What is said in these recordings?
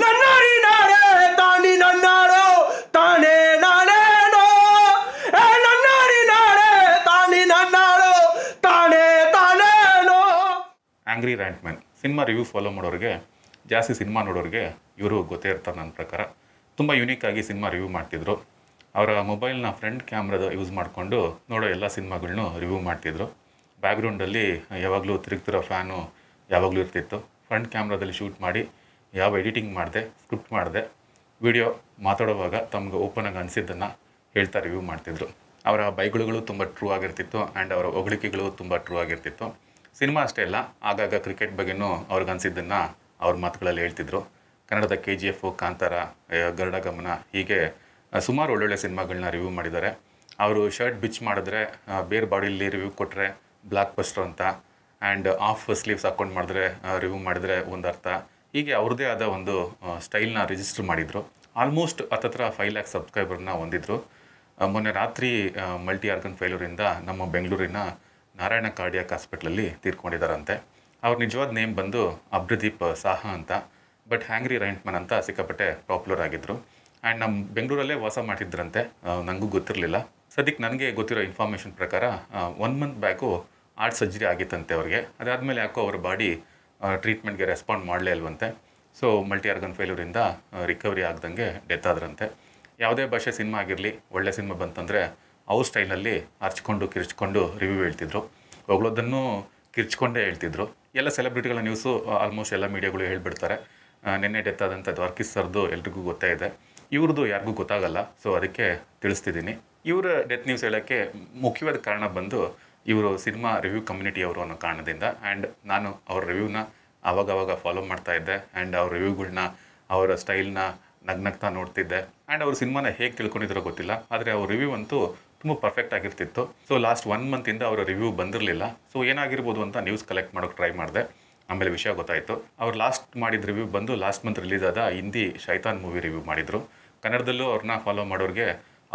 ನನ್ನಾರಿ ನಾನೇ ತಾನಿ ನನ್ನಾರೋ ತಾನೇ ನಾನೇನೋ ಏ ತಾನಿ ನನ್ನಾರೋ angry rant man cinema review follow ಮಾಡೋರಿಗೆ ಜಾಸ್ತಿ ಸಿನಿಮಾ ನೋಡೋರಿಗೆ ಇವರು ಗೊತ್ತೇ ಇರ್ತಾರೆ ನನ್ನ ಪ್ರಕಾರ ತುಂಬ ಯುನೀಕ್ ಆಗಿ ಸಿನಿಮಾ ರಿವ್ಯೂ ಮಾಡ್ತಿದ್ರು ಅವರ ಮೊಬೈಲ್ನ ಫ್ರಂಟ್ ಕ್ಯಾಮ್ರಾದ ಯೂಸ್ ಮಾಡಿಕೊಂಡು ನೋಡೋ ಎಲ್ಲ ಸಿನಿಮಾಗಳನ್ನೂ ರಿವ್ಯೂ ಮಾಡ್ತಿದ್ರು ಬ್ಯಾಕ್ಗ್ರೌಂಡಲ್ಲಿ ಯಾವಾಗಲೂ ತಿರುಗ್ತಿರೋ ಫ್ಯಾನು ಯಾವಾಗಲೂ ಇರ್ತಿತ್ತು ಫ್ರಂಟ್ ಕ್ಯಾಮ್ರಾದಲ್ಲಿ ಶೂಟ್ ಮಾಡಿ ಯಾವ ಎಡಿಟಿಂಗ್ ಮಾಡಿದೆ ಸ್ಕ್ರಿಪ್ಟ್ ಮಾಡಿದೆ ವಿಡಿಯೋ ಮಾತಾಡುವಾಗ ತಮ್ಗೆ ಓಪನಾಗಿ ಅನಿಸಿದ್ದನ್ನು ಹೇಳ್ತಾ ರಿವ್ಯೂ ಮಾಡ್ತಿದ್ರು ಅವರ ಬೈಗುಳುಗಳು ತುಂಬ ಟ್ರೂ ಆಗಿರ್ತಿತ್ತು ಆ್ಯಂಡ್ ಅವರ ಹೊಗಳಿಕೆಗಳು ತುಂಬ ಟ್ರೂ ಆಗಿರ್ತಿತ್ತು ಸಿನಿಮಾ ಅಷ್ಟೇ ಅಲ್ಲ ಆಗಾಗ ಕ್ರಿಕೆಟ್ ಬಗ್ಗೆನೂ ಅನಿಸಿದ್ದನ್ನು ಅವ್ರ ಮಾತುಗಳಲ್ಲಿ ಹೇಳ್ತಿದ್ರು ಕನ್ನಡದ ಕೆ ಜಿ ಎಫ್ ಕಾಂತಾರ ಗಮನ ಹೀಗೆ ಸುಮಾರು ಒಳ್ಳೊಳ್ಳೆ ಸಿನಿಮಾಗಳನ್ನ ರಿವ್ಯೂ ಮಾಡಿದ್ದಾರೆ ಅವರು ಶರ್ಟ್ ಬಿಚ್ ಮಾಡಿದ್ರೆ ಬೇರೆ ಬಾಡಿಲಿ ರಿವ್ಯೂ ಕೊಟ್ಟರೆ ಬ್ಲ್ಯಾಕ್ ಪಸ್ಟ್ರು ಅಂತ ಆ್ಯಂಡ್ ಆಫ್ ಸ್ಲೀವ್ಸ್ ಹಾಕ್ಕೊಂಡು ಮಾಡಿದ್ರೆ ರಿವ್ಯೂ ಮಾಡಿದ್ರೆ ಒಂದು ಅರ್ಥ ಹೀಗೆ ಅವ್ರದ್ದೇ ಆದ ಒಂದು ಸ್ಟೈಲ್ನ ರಿಜಿಸ್ಟರ್ ಮಾಡಿದರು ಆಲ್ಮೋಸ್ಟ್ ಹತ್ತತ್ರ ಫೈವ್ ಲ್ಯಾಕ್ ಸಬ್ಸ್ಕ್ರೈಬರ್ನ ಹೊಂದಿದ್ರು ಮೊನ್ನೆ ರಾತ್ರಿ ಮಲ್ಟಿ ಆರ್ಗನ್ ಫೈಲೂರಿಂದ ನಮ್ಮ ಬೆಂಗಳೂರಿನ ನಾರಾಯಣ ಕಾರ್ಡಿಯಾಕ್ ಹಾಸ್ಪಿಟ್ಲಲ್ಲಿ ತೀರ್ಕೊಂಡಿದ್ದಾರಂತೆ ಅವ್ರ ನಿಜವಾದ ನೇಮ್ ಬಂದು ಅಬ್ರದೀಪ್ ಸಾಹ ಅಂತ ಬಟ್ ಹ್ಯಾಂಗ್ರಿ ರೈಂಟ್ಮನ್ ಅಂತ ಸಿಕ್ಕಾಪಟ್ಟೆ ಪಾಪ್ಯುಲರ್ ಆಗಿದ್ದರು ಆ್ಯಂಡ್ ನಮ್ಮ ಬೆಂಗಳೂರಲ್ಲೇ ವಾಸ ಮಾಡ್ತಿದ್ರಂತೆ ನನಗೂ ಗೊತ್ತಿರಲಿಲ್ಲ ಸದ್ಯಕ್ಕೆ ನನಗೆ ಗೊತ್ತಿರೋ ಇನ್ಫಾರ್ಮೇಷನ್ ಪ್ರಕಾರ one month back heart surgery ಆಗಿತ್ತಂತೆ ಅವ್ರಿಗೆ ಅದಾದಮೇಲೆ ಯಾಕೋ ಅವ್ರ ಬಾಡಿ ಟ್ರೀಟ್ಮೆಂಟ್ಗೆ ರೆಸ್ಪಾಂಡ್ ಮಾಡಲೇ ಅಲ್ವಂತೆ ಸೊ ಮಲ್ಟಿ ಆರ್ಗನ್ ಫೇಲ್ಯೂರಿಂದ ರಿಕವರಿ ಆಗ್ದಂಗೆ ಡೆತ್ ಆದ್ರಂತೆ ಯಾವುದೇ ಭಾಷೆ ಸಿನಿಮಾ ಆಗಿರಲಿ ಒಳ್ಳೆ ಸಿನಿಮಾ ಬಂತಂದರೆ ಅವ್ರ ಸ್ಟೈಲಲ್ಲಿ ಹರ್ಚ್ಕೊಂಡು ಕಿರ್ಚ್ಕೊಂಡು ರಿವ್ಯೂ ಹೇಳ್ತಿದ್ರು ಹೋಗ್ಲೋದನ್ನು ಕಿರ್ಚ್ಕೊಂಡೇ ಹೇಳ್ತಿದ್ರು ಎಲ್ಲ ಸೆಲೆಬ್ರಿಟಿಗಳ ನ್ಯೂಸು ಆಲ್ಮೋಸ್ಟ್ ಎಲ್ಲ ಮೀಡಿಯಾಗಳು ಹೇಳ್ಬಿಡ್ತಾರೆ ನಿನ್ನೆ ಡೆತ್ ಆದಂಥ ದ್ವಾರ್ಕಿಸ್ ಸರ್ದು ಎಲ್ರಿಗೂ ಗೊತ್ತೇ ಇದೆ ಇವ್ರದ್ದು ಯಾರಿಗೂ ಗೊತ್ತಾಗಲ್ಲ ಸೊ ಅದಕ್ಕೆ ತಿಳಿಸ್ತಿದ್ದೀನಿ ಇವರ ಡೆತ್ ನ್ಯೂಸ್ ಹೇಳೋಕ್ಕೆ ಮುಖ್ಯವಾದ ಕಾರಣ ಬಂದು ಇವರು ಸಿನಿಮಾ ರಿವ್ಯೂ ಕಮ್ಯುನಿಟಿಯವರು ಅನ್ನೋ ಕಾರಣದಿಂದ ಆ್ಯಂಡ್ ನಾನು ಅವ್ರ ರಿವ್ಯೂನ ಅವಾಗವಾಗ ಫಾಲೋ ಮಾಡ್ತಾ ಇದ್ದೆ ಆ್ಯಂಡ್ ಅವ್ರ ರಿವ್ಯೂಗಳನ್ನ ಅವರ ಸ್ಟೈಲ್ನ ನಗ್ನಗ್ತಾ ನೋಡ್ತಿದ್ದೆ ಆ್ಯಂಡ್ ಅವ್ರ ಸಿನಿಮಾನ ಹೇಗೆ ತಿಳ್ಕೊಂಡಿದ್ರೋ ಗೊತ್ತಿಲ್ಲ ಆದರೆ ಅವ್ರ ರಿವ್ಯೂ ಅಂತೂ ತುಂಬ ಪರ್ಫೆಕ್ಟ್ ಆಗಿರ್ತಿತ್ತು ಸೊ ಲಾಸ್ಟ್ ಒನ್ ಮಂತಿಂದ ಅವರ ರಿವ್ಯೂ ಬಂದಿರಲಿಲ್ಲ ಸೊ ಏನಾಗಿರ್ಬೋದು ಅಂತ ನ್ಯೂಸ್ ಕಲೆಕ್ಟ್ ಮಾಡೋಕ್ಕೆ ಟ್ರೈ ಮಾಡಿದೆ ಆಮೇಲೆ ವಿಷಯ ಗೊತ್ತಾಯಿತು ಅವ್ರು ಲಾಸ್ಟ್ ಮಾಡಿದ ರಿವ್ಯೂ ಬಂದು ಲಾಸ್ಟ್ ಮಂತ್ ರಿಲೀಸ್ ಆದ ಹಿಂದಿ ಶೈತಾನ್ ಮೂವಿ ರಿವ್ಯೂ ಮಾಡಿದರು ಕನ್ನಡದಲ್ಲೂ ಅವ್ರನ್ನ ಫಾಲೋ ಮಾಡೋರಿಗೆ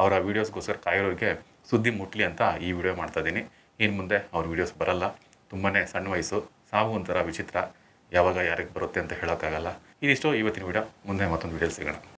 ಅವರ ವೀಡಿಯೋಸ್ಗೋಸ್ಕರ ಕಾಯೋರಿಗೆ ಸುದ್ದಿ ಮುಟ್ಲಿ ಅಂತ ಈ ವಿಡಿಯೋ ಮಾಡ್ತಾ ಇದ್ದೀನಿ ಇನ್ನು ಮುಂದೆ ಅವ್ರ ವೀಡಿಯೋಸ್ ಬರಲ್ಲ ತುಂಬಾ ಸಣ್ಣ ವಯಸ್ಸು ಸಾವು ಒಂಥರ ವಿಚಿತ್ರ ಯಾವಾಗ ಯಾರಿಗೆ ಬರುತ್ತೆ ಅಂತ ಹೇಳೋಕ್ಕಾಗಲ್ಲ ಇದಿಷ್ಟು ಇವತ್ತಿನ ವಿಡಿಯೋ ಮುಂದೆ ಮತ್ತೊಂದು ವೀಡಿಯೋ ಸಿಗೋಣ